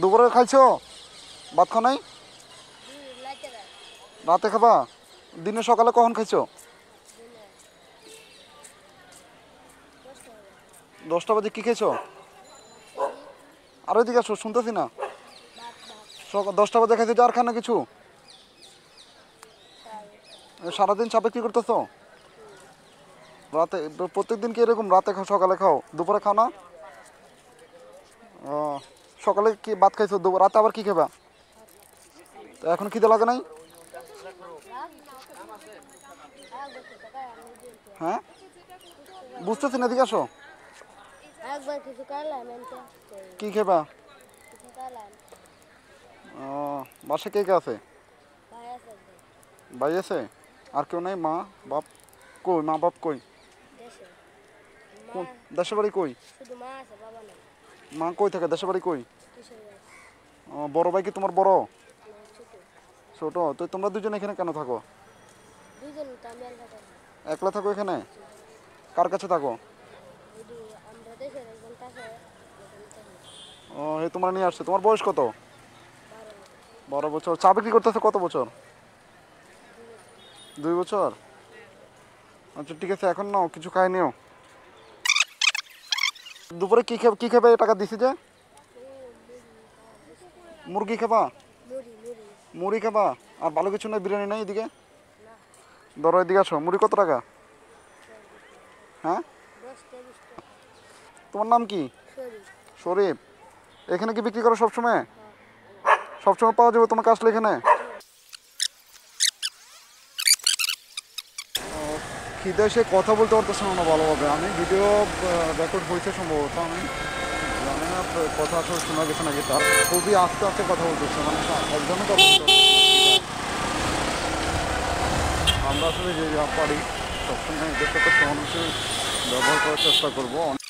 দুপুরে খাইছো ভাত খাও নাই রাতে খাবা দিনে সকালে কখন খাইছো দশটা বাজে কি খেয়েছো আর ওইদিকে আসো শুনতেছি না দশটা বাজে খাইছো আর খায় না কিছু সারাদিন চাপে কি করতেছো রাতে প্রত্যেকদিন কি এরকম রাতে খাও সকালে খাও দুপুরে খাও না ও সকালে কি ভাত খাইছো রাতে আবার কি খাবা তো এখন খিদে লাগে নাই হ্যাঁ বুঝতেছি না এদিকে আসো কি খেবা ও বাসা কে কে আছে ভাই আছে আর কেউ নাই মা বাপ কই মা বাপ কই দেশে বাড়ি কই শুধু মা আছে বাবা নাই মা কই থাকে দেশের বাড়ি কই বড় ভাই কি তোমার বড় ছোট তো তোমরা দুজন এখানে কেন থাকো একলা থাকো এখানে কার কাছে থাকো ও তোমার নিয়ে আসছে তোমার বয়স কত বারো বছর চা বিক্রি করতেছে কত বছর দুই বছর আচ্ছা ঠিক আছে এখন নাও কিছু খাই নিও দুপুরে কি খাবে কি খাবে টাকা দিছি যে মুরগি খাবা মুড়ি খাবা আর ভালো কিছু নাই বিরিয়ানি নাই এদিকে ধরো এদিকে আসো মুড়ি কত টাকা হ্যাঁ তোমার নাম কি শরীফ এখানে কি বিক্রি করো সবসময় সবসময় পাওয়া যাবে তোমার আসলে এখানে কিন্তু সে কথা বলতে পারতেছিল না ভালোভাবে আমি ভিডিও রেকর্ড হয়েছে সম্ভবত আমি জানি না কথা আসলে শোনা গেছে নাকি তার খুবই আস্তে আস্তে কথা বলতেছে মানে একজনে কথা আমরা আসলে যে পারি সবসময় এদের তো ব্যবহার করার চেষ্টা করবো